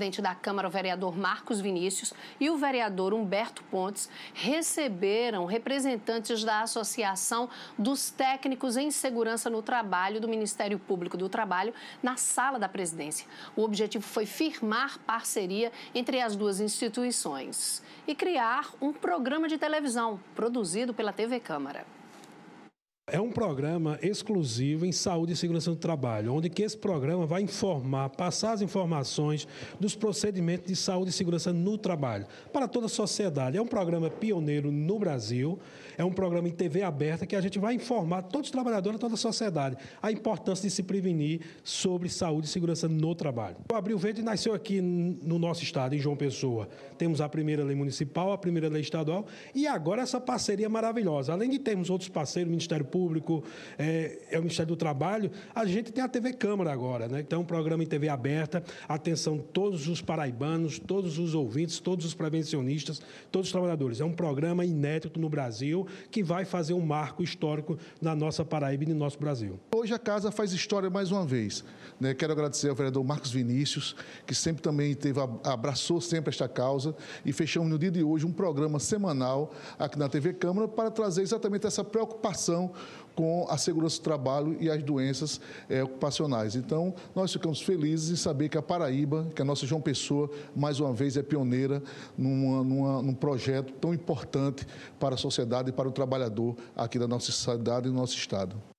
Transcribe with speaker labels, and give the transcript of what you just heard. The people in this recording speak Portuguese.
Speaker 1: presidente da Câmara, o vereador Marcos Vinícius, e o vereador Humberto Pontes receberam representantes da Associação dos Técnicos em Segurança no Trabalho do Ministério Público do Trabalho na sala da presidência. O objetivo foi firmar parceria entre as duas instituições e criar um programa de televisão produzido pela TV Câmara
Speaker 2: é um programa exclusivo em saúde e segurança do trabalho, onde que esse programa vai informar, passar as informações dos procedimentos de saúde e segurança no trabalho para toda a sociedade. É um programa pioneiro no Brasil, é um programa em TV aberta que a gente vai informar todos os trabalhadores, toda a sociedade, a importância de se prevenir sobre saúde e segurança no trabalho. O Abril Verde nasceu aqui no nosso estado, em João Pessoa. Temos a primeira lei municipal, a primeira lei estadual e agora essa parceria maravilhosa. Além de termos outros parceiros, Ministério Público, Público, é, é, o Ministério do Trabalho, a gente tem a TV Câmara agora, né? Então, um programa em TV aberta, atenção todos os paraibanos, todos os ouvintes, todos os prevencionistas, todos os trabalhadores. É um programa inédito no Brasil que vai fazer um marco histórico na nossa Paraíba e no nosso Brasil.
Speaker 3: Hoje a casa faz história mais uma vez. Né? Quero agradecer ao vereador Marcos Vinícius, que sempre também teve, abraçou sempre esta causa e fechamos no dia de hoje um programa semanal aqui na TV Câmara para trazer exatamente essa preocupação com a segurança do trabalho e as doenças é, ocupacionais. Então, nós ficamos felizes em saber que a Paraíba, que a nossa João Pessoa, mais uma vez é pioneira numa, numa, num projeto tão importante para a sociedade e para o trabalhador aqui da nossa cidade e do nosso estado.